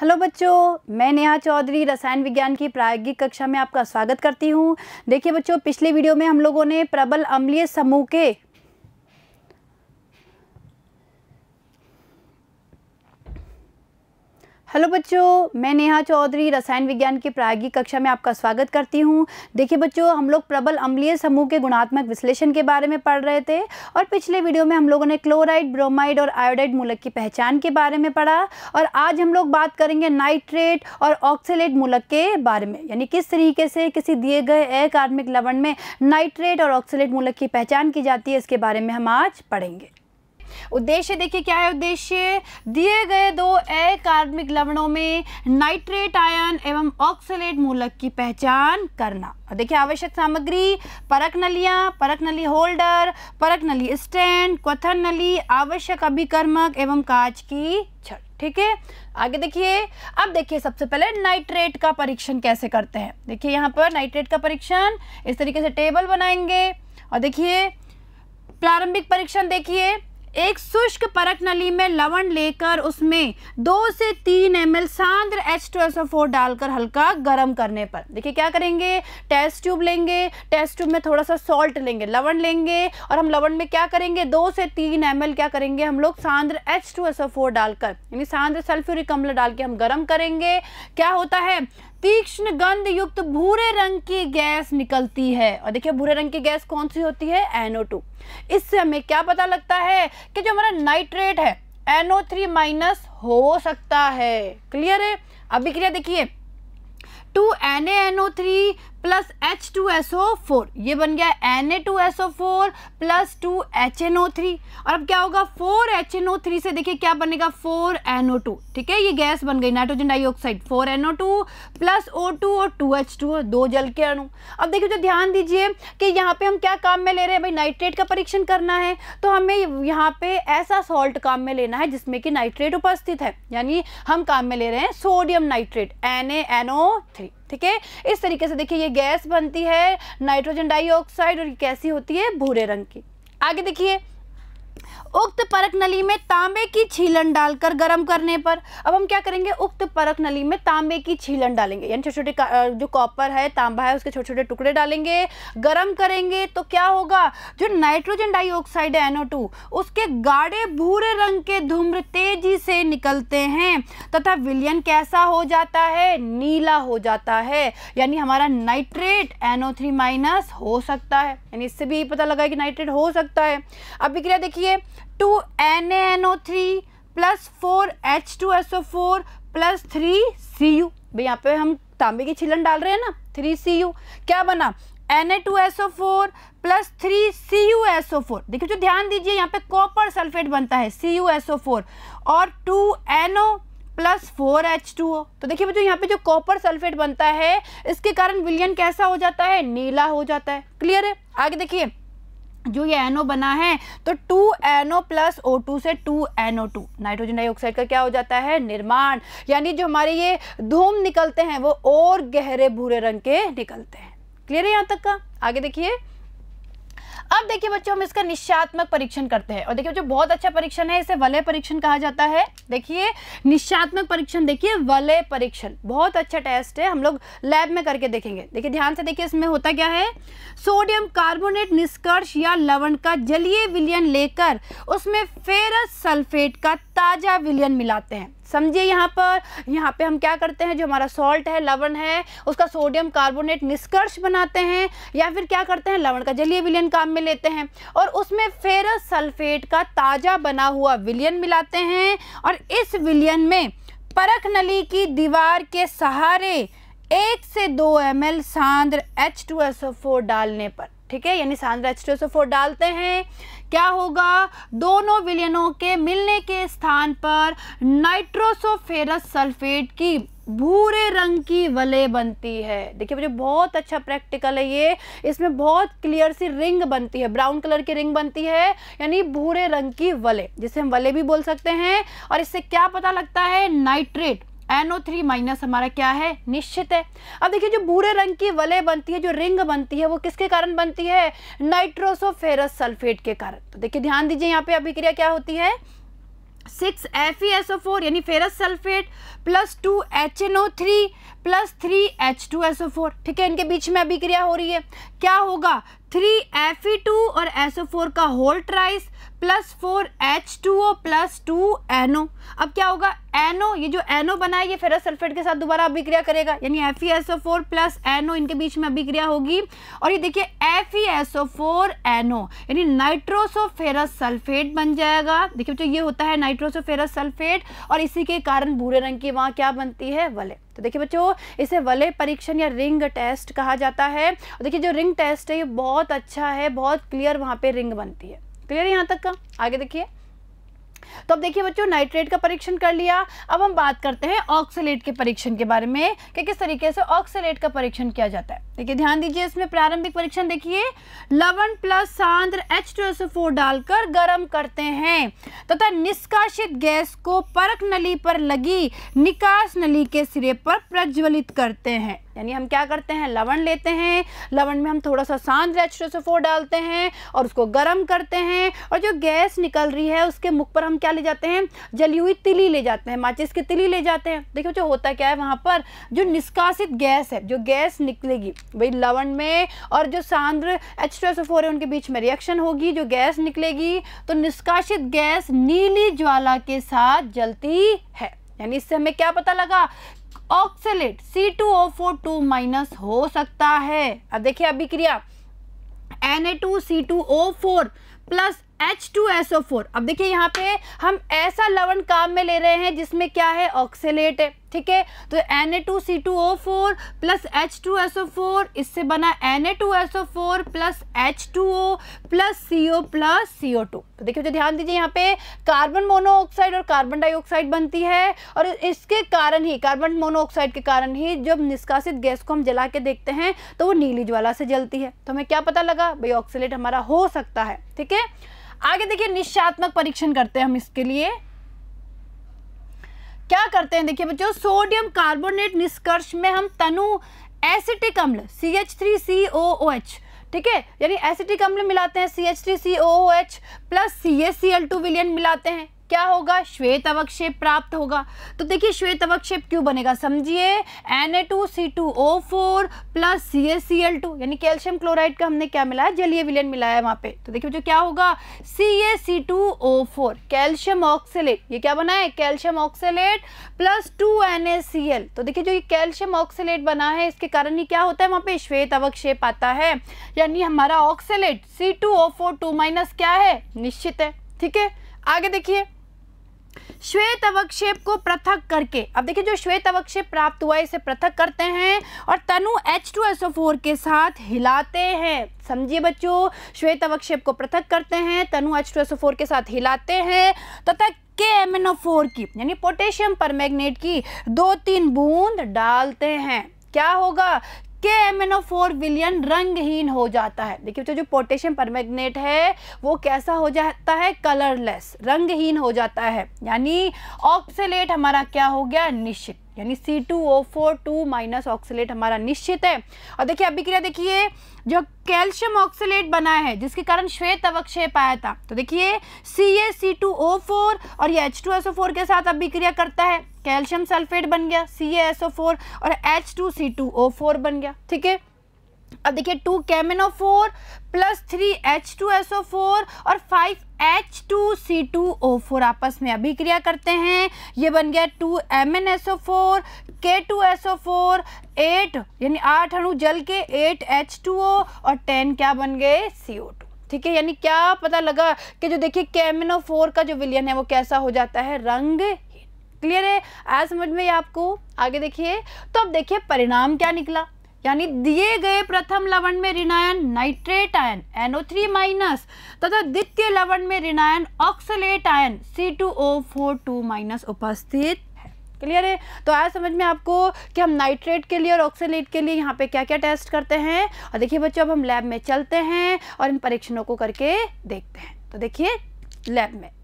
hello बच्चों मैं नेहा चौधरी रसायन विज्ञान की प्रायोगिक कक्षा में आपका स्वागत करती हूँ देखिए बच्चों पिछले वीडियो में हम लोगों ने प्रबल अम्लीय समूह के हेलो बच्चों मैं नेहा चौधरी रसायन विज्ञान की प्रायोगिक कक्षा में आपका स्वागत करती हूं देखिए बच्चों हम लोग प्रबल अम्लीय समूह के गुणात्मक विश्लेषण के बारे में पढ़ रहे थे और पिछले वीडियो में हम लोगों ने क्लोराइड ब्रोमाइड और आयोडाइड मूलक की पहचान के बारे में पढ़ा और आज हम लोग बात करेंगे नाइट्रेट और ऑक्सीलेट मूलक के बारे में यानी किस तरीके से किसी दिए गए अकार्मिक लवण में नाइट्रेट और ऑक्सीलेट मूलक की पहचान की जाती है इसके बारे में हम आज पढ़ेंगे उद्देश्य देखिए क्या है उद्देश्य दिए गए दो अकार्बनिक लवणों में नाइट्रेट आयन एवं ऑक्सलेट मूलक की पहचान करना और देखिए आवश्यक सामग्री परख नलियाँ परख नली होल्डर परख नली स्टैंड क्वथन नली आवश्यक अभिकर्मक एवं कांच की छत ठीक है आगे देखिए अब देखिए सबसे पहले नाइट्रेट का परीक्षण कैसे करते हैं देखिए यहाँ पर नाइट्रेट का परीक्षण इस तरीके से टेबल बनाएंगे और देखिए प्रारंभिक परीक्षण देखिए एक शुष्क परक नली में लवण लेकर उसमें दो से तीन एम एल सांद्र एच डालकर हल्का गर्म करने पर देखिए क्या करेंगे टेस्ट ट्यूब लेंगे टेस्ट ट्यूब में थोड़ा सा सॉल्ट लेंगे लवण लेंगे और हम लवण में क्या करेंगे दो से तीन एम क्या करेंगे हम लोग सांद्र एच डालकर यानी सांद्र सल्फ्यूरिक अम्ल डाल के हम गर्म करेंगे क्या होता है तीक्ष्ण गंध युक्त भूरे रंग की गैस निकलती है और देखिए भूरे रंग की गैस कौन सी होती है एनओ टू इससे हमें क्या पता लगता है कि जो हमारा नाइट्रेट है एनओ थ्री माइनस हो सकता है क्लियर है अभी क्लियर देखिए two N NO three plus H two S O four ये बन गया N A two S O four plus two H N O three और अब क्या होगा four H N O three से देखिए क्या बनेगा फोर एन ओ टू ठीक है ये गैस बन गई nitrogen dioxide four N O two plus O two और टू एच टू दो जल के अणु अब देखिए जो ध्यान दीजिए कि यहाँ पे हम क्या काम में ले रहे हैं भाई नाइट्रेट का परीक्षण करना है तो हमें यहाँ पे ऐसा सॉल्ट काम में लेना है जिसमें कि नाइट्रेट उपस्थित है यानी हम काम में ले रहे हैं sodium nitrate N A N O three ठीक है इस तरीके से देखिए ये गैस बनती है नाइट्रोजन डाइऑक्साइड और कैसी होती है भूरे रंग की आगे देखिए उक्त परख नली में तांबे की छीलन डालकर गर्म करने पर अब हम क्या करेंगे उक्त परख नली में तांबे की छीलन डालेंगे यानी छोटे छोटे जो कॉपर है तांबा है उसके छोटे छोटे टुकड़े डालेंगे गर्म करेंगे तो क्या होगा जो नाइट्रोजन डाइऑक्साइड है एनओ उसके गाढ़े भूरे रंग के धूम्र तेजी से निकलते हैं तथा विलियन कैसा हो जाता है नीला हो जाता है यानी हमारा नाइट्रेट एनओ थ्री माइनस हो सकता है यानी इससे भी पता लगा कि नाइट्रेट हो सकता है अब विक्रिया देखिए देखिए two N N O three plus four H two S O four plus three C U भाई यहाँ पे हम तांबे की छिलन डाल रहे हैं ना थ्री सी यू क्या बना N A two S O four plus three C U S O four देखिए जो ध्यान दीजिए यहाँ पे कॉपर सल्फेट बनता है C U S O four और two N O plus four H two O तो देखिए बच्चों यहाँ पे जो कॉपर सल्फेट बनता है इसके कारण विलियन कैसा हो जाता है नीला हो जाता है क्लियर है आगे देखिए जो ये एनओ बना है तो two NO plus O two से two NO two nitrogen dioxide का क्या हो जाता है निर्माण यानी जो हमारे ये धूम निकलते हैं वो और गहरे भूरे रंग के निकलते हैं क्लियर है यहाँ तक का आगे देखिए अब देखिए बच्चों हम इसका निश्चयात्मक परीक्षण करते हैं और देखिए बच्चों बहुत अच्छा परीक्षण है इसे वलय परीक्षण कहा जाता है देखिए निश्चयात्मक परीक्षण देखिए वलय परीक्षण बहुत अच्छा टेस्ट है हम लोग लैब में करके देखेंगे देखिए ध्यान से देखिए इसमें होता क्या है सोडियम कार्बोनेट निष्कर्ष या लवण का जलीय विलियन लेकर उसमें फेरस सल्फेट का ताजा विलियन मिलाते हैं समझिए यहाँ पर यहाँ पे हम क्या करते हैं जो हमारा सॉल्ट है लवण है उसका सोडियम कार्बोनेट निष्कर्ष बनाते हैं या फिर क्या करते हैं लवण का जलीय विलियन काम में लेते हैं और उसमें फेरस सल्फेट का ताज़ा बना हुआ विलियन मिलाते हैं और इस विलियन में परख नली की दीवार के सहारे एक से दो एम एल सांद्र एच टू एस ओ डालने पर ठीक है यानी सांद्र एच टू एस ओ डालते हैं क्या होगा दोनों विलयनों के मिलने के स्थान पर नाइट्रोसोफेरस सल्फेट की भूरे रंग की वले बनती है देखिए मुझे बहुत अच्छा प्रैक्टिकल है ये इसमें बहुत क्लियर सी रिंग बनती है ब्राउन कलर की रिंग बनती है यानी भूरे रंग की वले जिसे हम वले भी बोल सकते हैं और इससे क्या पता लगता है नाइट्रेट एनओ थ्री माइनस हमारा क्या है निश्चित है अब देखिए जो भूरे रंग की वले बनती है जो रिंग बनती है वो किसके कारण बनती है नाइट्रोसोफेरस सल्फेट के कारण तो देखिए ध्यान दीजिए यहाँ पे अभिक्रिया क्या होती है six F E S O four यानी ferrous sulphate plus two H N O three plus three H two S O four ठीक है इनके बीच में अभिक्रिया हो रही है क्या होगा थ्री एफ e टू और एसओ फोर का whole thrice plus four H two O plus two N O अब क्या होगा एन ओ ये जो एन ओ बना है ये फेरस सल्फेट के साथ दोबारा अभिक्रिया करेगा यानी F E S O four plus N O इनके बीच में अभिक्रिया होगी और ये देखिए F E S O four N O यानी नाइट्रोसो फेरस सल्फेट बन जाएगा देखिए बच्चों ये होता है नाइट्रोसो फेरस सल्फेट और इसी के कारण भूरे रंग की वहाँ क्या बनती है वले तो देखिए बच्चों इसे वले परीक्षण या रिंग टेस्ट कहा जाता है और देखिए जो रिंग टेस्ट है ये बहुत अच्छा है बहुत क्लियर वहाँ पे रिंग बनती है क्लियर यहाँ तक का आगे देखिए तो अब देखिए बच्चों नाइट्रेट का परीक्षण कर लिया अब हम बात करते हैं ऑक्सलेट के परीक्षण के बारे में कि किस तरीके से ऑक्सलेट का परीक्षण किया जाता है देखिए ध्यान दीजिए इसमें प्रारंभिक परीक्षण देखिए लवन प्लस सांद्र एच डालकर गर्म करते हैं तथा तो निष्कासित गैस को परक नली पर लगी निकास नली के सिरे पर प्रज्वलित करते हैं यानी हम क्या करते हैं लवण लेते हैं लवण में हम थोड़ा सा सांद एच डालते हैं और उसको गर्म करते हैं और जो गैस निकल रही है उसके मुख पर हम क्या ले जाते हैं जली हुई तिली ले जाते हैं माचिस की तिली ले जाते हैं देखो जो होता क्या है वहाँ पर जो निष्कासित गैस है जो गैस निकलेगी भाई लवण में और जो सांद्र एच है उनके बीच में रिएक्शन होगी जो गैस निकलेगी तो निष्कासित गैस नीली ज्वाला के साथ जलती है यानी इससे हमें क्या पता लगा oxalate C two O four two minus हो सकता है अब देखिए अभिक्रिया N A two C two O four plus H two S O four अब देखिए यहाँ पे हम ऐसा लवण काम में ले रहे हैं जिसमें क्या है ऑक्सीलेट है ठीक है तो Na2C2O4 प्लस H2SO4 इससे बना Na2SO4 plus H2O plus CO plus CO2 तो देखिए जो ध्यान दीजिए यहाँ पे कार्बन मोनोऑक्साइड और कार्बन डाइऑक्साइड बनती है और इसके कारण ही कार्बन मोनोऑक्साइड के कारण ही जब निष्कासित गैस को हम जला के देखते हैं तो वो नीली ज्वाला से जलती है तो हमें क्या पता लगा भाई ऑक्सीलेट हमारा हो सकता है ठीक है आगे देखिए निश्चयात्मक परीक्षण करते हैं हम इसके लिए क्या करते हैं देखिए बच्चों सोडियम कार्बोनेट निष्कर्ष में हम तनु एसिटिक अम्ल C H three C O O H ठीक है यानी एसिटिक अम्ल मिलाते हैं C H three C O O H plus C S C L two विलियन मिलाते हैं क्या होगा श्वेत अवक्षेप प्राप्त होगा तो देखिए श्वेत अवक्षेप क्यों बनेगा समझिए N A two C two O four plus C S C L two यानी कैल्शियम क्लोराइड का हमने क्या मिलाया जलीय विलयन मिलाया है पे तो देखिए जो क्या होगा C A C two O four calcium oxalate ये क्या बना है calcium oxalate plus two N A C L तो देखिए जो ये कैल्शियम ऑक्सेलेट बना है इसके कारण ही क्या होता है वहां पे श्वेत अवक्षेप आता है यानी हमारा ऑक्सीट C two O four two minus क्या है निश्चित है ठीक है आगे देखिए श्वेत अवक्षेप को पृथक करके अब देखिए जो श्वेत अवक्षेप प्राप्त हुआ है इसे पृथक करते हैं और तनु H2SO4 के साथ हिलाते हैं समझिए बच्चों श्वेत अवक्षेप को पृथक करते हैं तनु H2SO4 के साथ हिलाते हैं तथा के एम फोर की यानी पोटेशियम परमैग्नेट की दो तीन बूंद डालते हैं क्या होगा K M N O four विलियन रंगहीन हो जाता है देखिए बच्चों जो पोटेशियम परमैग्नेट है वो कैसा हो जाता है कलरलेस रंगहीन हो जाता है यानी ऑक्सेलेट हमारा क्या हो गया निश्चित यानी C two O four two minus ऑक्सीट हमारा निश्चित है और देखिए अभिक्रिया देखिए जो कैल्शियम ऑक्सीट बना है जिसके कारण श्वेत अवक्षेप आया था तो देखिए सी A C two O four और ये H two S O four के साथ अभिक्रिया करता है कैल्शियम सल्फेट बन गया सी एस ओ फोर और H two C two O four बन गया ठीक है अब देखिए टू कैमिनो four plus three H two S O four और five H two C two O four आपस में अभिक्रिया करते हैं ये बन गया two M N S O four K two S O four eight यानी आठ अणु जल के एट एच टू ओ और टेन क्या बन गए सी ओ टू ठीक है यानी क्या पता लगा कि जो देखिए कैमिनो फोर का जो विलियन है वो कैसा हो जाता है रंग क्लियर है आज समझ में आपको आगे देखिए तो अब देखिए परिणाम क्या निकला यानी दिए गए प्रथम लवण में ऋणायन नाइट्रेट आयन NO3- तथा द्वितीय लवण में ऋणायन ऑक्सलेट आयन C2O42- टू ओ उपस्थित क्लियर है तो आज समझ में आपको कि हम नाइट्रेट के लिए और ऑक्सलेट के लिए यहाँ पे क्या क्या टेस्ट करते हैं और देखिए बच्चों अब हम लैब में चलते हैं और इन परीक्षणों को करके देखते हैं तो देखिए लैब में